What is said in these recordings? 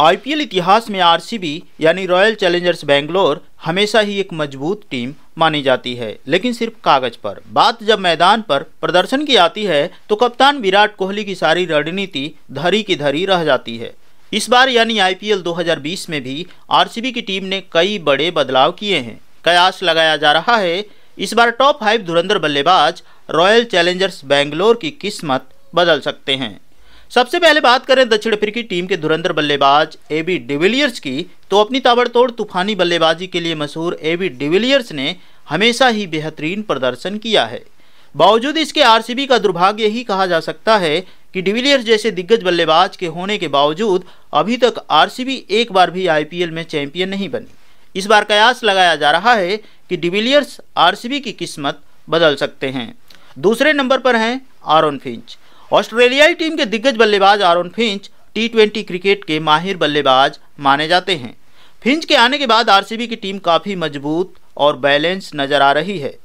IPL इतिहास में RCB यानी रॉयल चैलेंजर्स बेंगलोर हमेशा ही एक मजबूत टीम मानी जाती है लेकिन सिर्फ कागज पर बात जब मैदान पर प्रदर्शन की आती है तो कप्तान विराट कोहली की सारी रणनीति धरी की धरी रह जाती है इस बार यानी आईपीएल 2020 में भी आरसीबी की टीम ने कई बड़े बदलाव किए हैं कयास लगाया जा रहा है इस बार टॉप फाइव धुरंधर बल्लेबाज रॉयल चैलेंजर्स बेंगलोर की किस्मत बदल सकते हैं सबसे पहले बात करें दक्षिण अफ्रीकी टीम के धुरंधर बल्लेबाज एबी डिविलियर्स की तो अपनी ताबड़तोड़ तूफानी बल्लेबाजी के लिए मशहूर एबी डिविलियर्स ने हमेशा ही बेहतरीन प्रदर्शन किया है बावजूद इसके आरसीबी का दुर्भाग्य ही कहा जा सकता है कि डिविलियर्स जैसे दिग्गज बल्लेबाज के होने के बावजूद अभी तक आरसीबी एक बार भी आईपीएल में चैंपियन नहीं बनी इस बार कयास लगाया जा रहा है कि डिविलियर्स आरसीबी की किस्मत बदल सकते हैं दूसरे नंबर पर हैं आरोन फिंच ऑस्ट्रेलियाई टीम के दिग्गज बल्लेबाज आरोन फिंच टी क्रिकेट के माहिर बल्लेबाज माने जाते हैं फिंच के आने के बाद आरसीबी की टीम काफ़ी मजबूत और बैलेंस नज़र आ रही है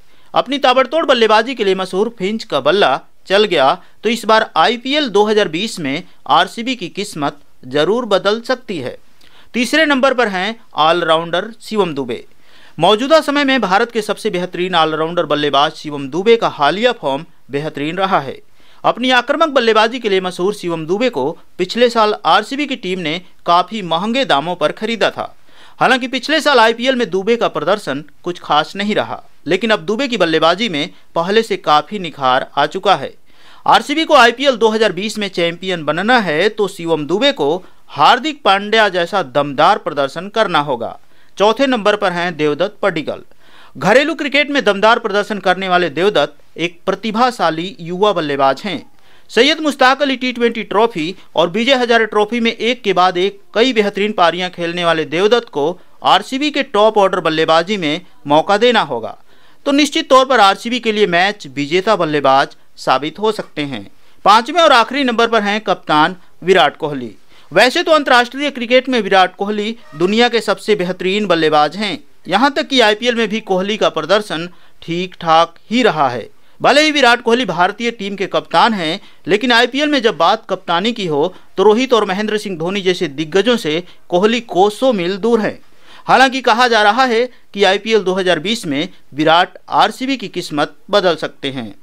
अपनी ताबड़तोड़ बल्लेबाजी के लिए मशहूर फिंच का बल्ला चल गया तो इस बार आईपीएल 2020 में आरसीबी की किस्मत जरूर बदल सकती है तीसरे नंबर पर हैं ऑलराउंडर शिवम दुबे मौजूदा समय में भारत के सबसे बेहतरीन ऑलराउंडर बल्लेबाज शिवम दुबे का हालिया फॉर्म बेहतरीन रहा है अपनी आक्रामक बल्लेबाजी के लिए मशहूर शिवम दुबे को पिछले साल आरसीबी की टीम ने काफ़ी महंगे दामों पर खरीदा था हालांकि पिछले साल आईपीएल में दुबे का प्रदर्शन कुछ खास नहीं रहा लेकिन अब दुबे की बल्लेबाजी में पहले से काफ़ी निखार आ चुका है आरसीबी को आईपीएल 2020 में चैंपियन बनना है तो शिवम दुबे को हार्दिक पांड्या जैसा दमदार प्रदर्शन करना होगा चौथे नंबर पर हैं देवदत्त पडिकल घरेलू क्रिकेट में दमदार प्रदर्शन करने वाले देवदत्त एक प्रतिभाशाली युवा बल्लेबाज हैं Syed Mushtaq Ali T twenty trophy और विजय हजारे ट्रॉफी में एक के बाद एक कई बेहतरीन पारियां खेलने वाले देवदत्त को आरसीबी के टॉप ऑर्डर बल्लेबाजी में मौका देना होगा तो निश्चित तौर पर आरसीबी के लिए मैच विजेता बल्लेबाज साबित हो सकते हैं पांचवें और आखिरी नंबर पर हैं कप्तान विराट कोहली वैसे तो अंतर्राष्ट्रीय क्रिकेट में विराट कोहली दुनिया के सबसे बेहतरीन बल्लेबाज हैं यहां तक कि आईपीएल में भी कोहली का प्रदर्शन ठीक ठाक ही रहा है भले ही विराट कोहली भारतीय टीम के कप्तान हैं लेकिन आईपीएल में जब बात कप्तानी की हो तो रोहित और महेंद्र सिंह धोनी जैसे दिग्गजों से कोहली कोसों मील दूर हैं हालांकि कहा जा रहा है कि आईपीएल 2020 में विराट आरसीबी की किस्मत बदल सकते हैं